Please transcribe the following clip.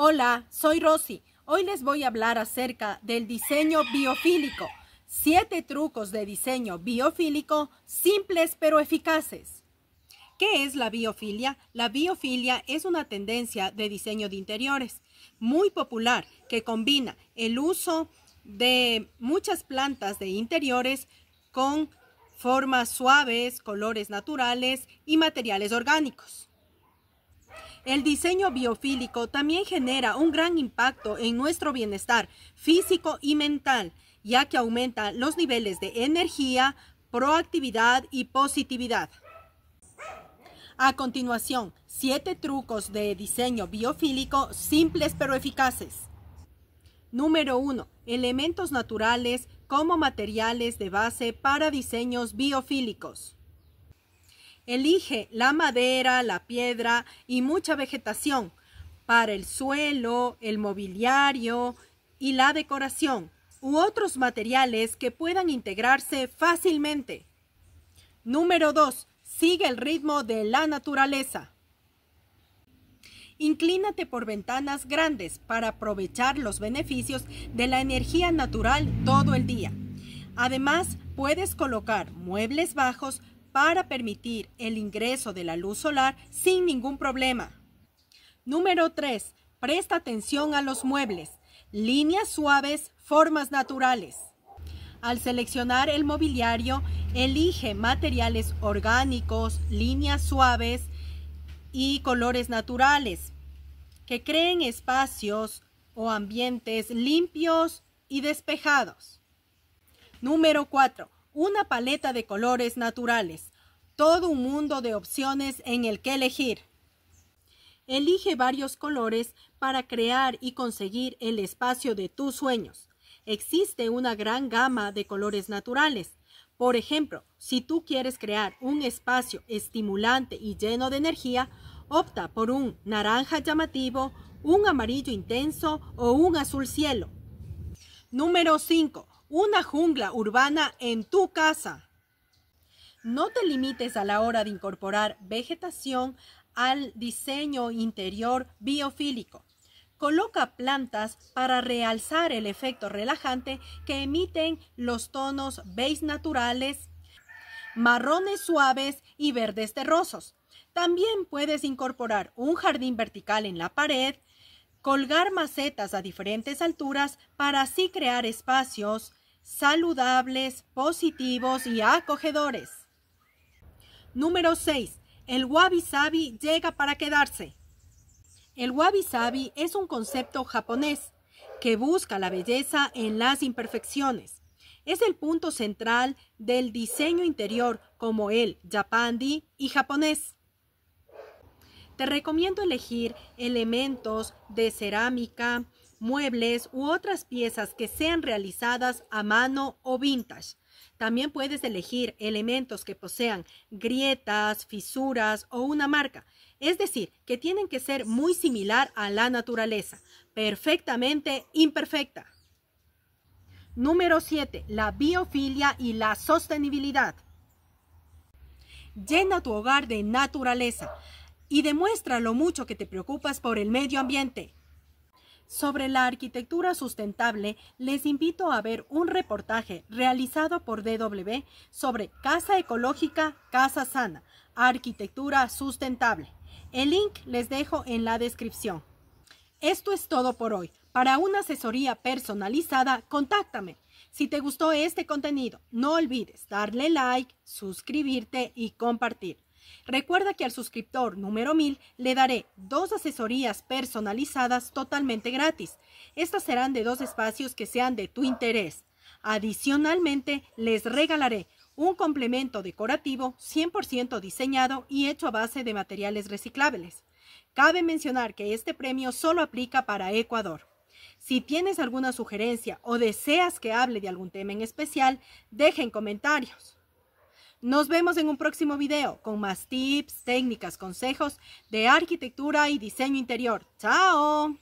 Hola, soy Rosy. Hoy les voy a hablar acerca del diseño biofílico. Siete trucos de diseño biofílico simples pero eficaces. ¿Qué es la biofilia? La biofilia es una tendencia de diseño de interiores muy popular que combina el uso de muchas plantas de interiores con formas suaves, colores naturales y materiales orgánicos. El diseño biofílico también genera un gran impacto en nuestro bienestar físico y mental, ya que aumenta los niveles de energía, proactividad y positividad. A continuación, siete trucos de diseño biofílico simples pero eficaces. Número 1. Elementos naturales como materiales de base para diseños biofílicos. Elige la madera, la piedra y mucha vegetación para el suelo, el mobiliario y la decoración u otros materiales que puedan integrarse fácilmente. Número 2. Sigue el ritmo de la naturaleza. Inclínate por ventanas grandes para aprovechar los beneficios de la energía natural todo el día. Además, puedes colocar muebles bajos para permitir el ingreso de la luz solar sin ningún problema. Número 3. Presta atención a los muebles. Líneas suaves, formas naturales. Al seleccionar el mobiliario, elige materiales orgánicos, líneas suaves y colores naturales que creen espacios o ambientes limpios y despejados. Número 4 una paleta de colores naturales, todo un mundo de opciones en el que elegir. Elige varios colores para crear y conseguir el espacio de tus sueños. Existe una gran gama de colores naturales. Por ejemplo, si tú quieres crear un espacio estimulante y lleno de energía, opta por un naranja llamativo, un amarillo intenso o un azul cielo. Número 5 una jungla urbana en tu casa. No te limites a la hora de incorporar vegetación al diseño interior biofílico. Coloca plantas para realzar el efecto relajante que emiten los tonos beige naturales, marrones suaves y verdes terrosos. También puedes incorporar un jardín vertical en la pared, colgar macetas a diferentes alturas para así crear espacios saludables, positivos y acogedores. Número 6. El wabi sabi llega para quedarse. El wabi sabi es un concepto japonés que busca la belleza en las imperfecciones. Es el punto central del diseño interior como el japandi y japonés. Te recomiendo elegir elementos de cerámica, muebles u otras piezas que sean realizadas a mano o vintage. También puedes elegir elementos que posean grietas, fisuras o una marca, es decir, que tienen que ser muy similar a la naturaleza, perfectamente imperfecta. Número 7. La biofilia y la sostenibilidad. Llena tu hogar de naturaleza y demuestra lo mucho que te preocupas por el medio ambiente. Sobre la arquitectura sustentable, les invito a ver un reportaje realizado por DW sobre Casa Ecológica, Casa Sana, Arquitectura Sustentable. El link les dejo en la descripción. Esto es todo por hoy. Para una asesoría personalizada, contáctame. Si te gustó este contenido, no olvides darle like, suscribirte y compartir. Recuerda que al suscriptor número 1000 le daré dos asesorías personalizadas totalmente gratis. Estas serán de dos espacios que sean de tu interés. Adicionalmente, les regalaré un complemento decorativo 100% diseñado y hecho a base de materiales reciclables. Cabe mencionar que este premio solo aplica para Ecuador. Si tienes alguna sugerencia o deseas que hable de algún tema en especial, dejen en comentarios. Nos vemos en un próximo video con más tips, técnicas, consejos de arquitectura y diseño interior. ¡Chao!